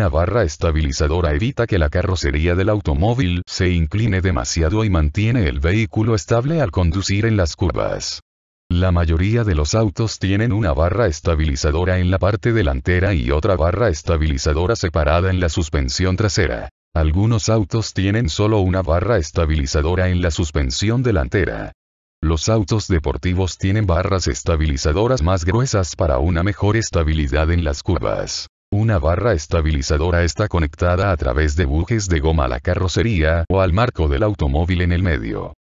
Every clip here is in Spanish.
una barra estabilizadora evita que la carrocería del automóvil se incline demasiado y mantiene el vehículo estable al conducir en las curvas. La mayoría de los autos tienen una barra estabilizadora en la parte delantera y otra barra estabilizadora separada en la suspensión trasera. Algunos autos tienen solo una barra estabilizadora en la suspensión delantera. Los autos deportivos tienen barras estabilizadoras más gruesas para una mejor estabilidad en las curvas. Una barra estabilizadora está conectada a través de bujes de goma a la carrocería o al marco del automóvil en el medio.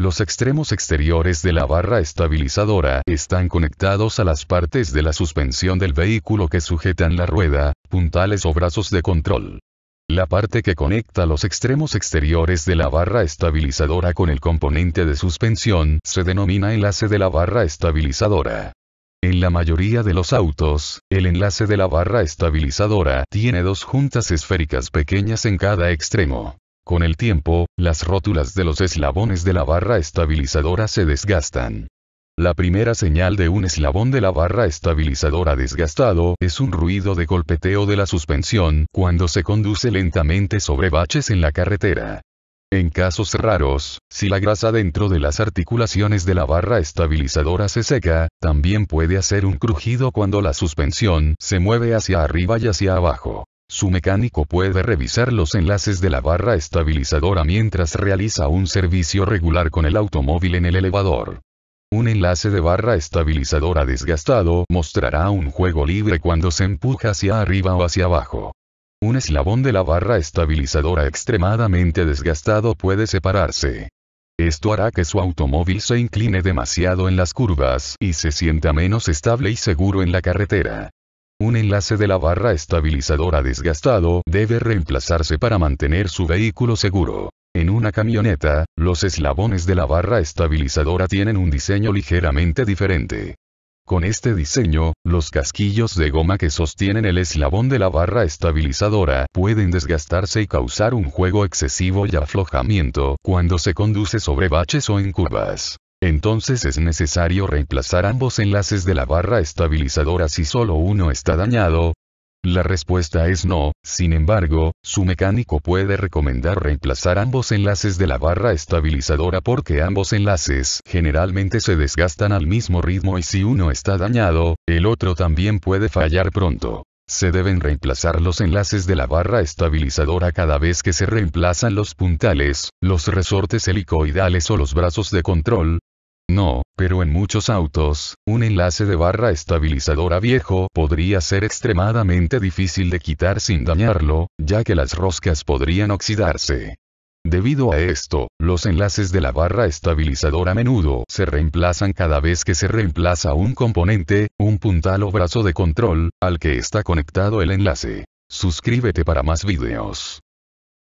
Los extremos exteriores de la barra estabilizadora están conectados a las partes de la suspensión del vehículo que sujetan la rueda, puntales o brazos de control. La parte que conecta los extremos exteriores de la barra estabilizadora con el componente de suspensión se denomina enlace de la barra estabilizadora. En la mayoría de los autos, el enlace de la barra estabilizadora tiene dos juntas esféricas pequeñas en cada extremo. Con el tiempo, las rótulas de los eslabones de la barra estabilizadora se desgastan. La primera señal de un eslabón de la barra estabilizadora desgastado es un ruido de golpeteo de la suspensión cuando se conduce lentamente sobre baches en la carretera. En casos raros, si la grasa dentro de las articulaciones de la barra estabilizadora se seca, también puede hacer un crujido cuando la suspensión se mueve hacia arriba y hacia abajo. Su mecánico puede revisar los enlaces de la barra estabilizadora mientras realiza un servicio regular con el automóvil en el elevador. Un enlace de barra estabilizadora desgastado mostrará un juego libre cuando se empuja hacia arriba o hacia abajo. Un eslabón de la barra estabilizadora extremadamente desgastado puede separarse. Esto hará que su automóvil se incline demasiado en las curvas y se sienta menos estable y seguro en la carretera. Un enlace de la barra estabilizadora desgastado debe reemplazarse para mantener su vehículo seguro. En una camioneta, los eslabones de la barra estabilizadora tienen un diseño ligeramente diferente. Con este diseño, los casquillos de goma que sostienen el eslabón de la barra estabilizadora pueden desgastarse y causar un juego excesivo y aflojamiento cuando se conduce sobre baches o en curvas. Entonces es necesario reemplazar ambos enlaces de la barra estabilizadora si solo uno está dañado, la respuesta es no, sin embargo, su mecánico puede recomendar reemplazar ambos enlaces de la barra estabilizadora porque ambos enlaces generalmente se desgastan al mismo ritmo y si uno está dañado, el otro también puede fallar pronto. Se deben reemplazar los enlaces de la barra estabilizadora cada vez que se reemplazan los puntales, los resortes helicoidales o los brazos de control, no, pero en muchos autos, un enlace de barra estabilizadora viejo podría ser extremadamente difícil de quitar sin dañarlo, ya que las roscas podrían oxidarse. Debido a esto, los enlaces de la barra estabilizadora a menudo se reemplazan cada vez que se reemplaza un componente, un puntal o brazo de control, al que está conectado el enlace. Suscríbete para más videos.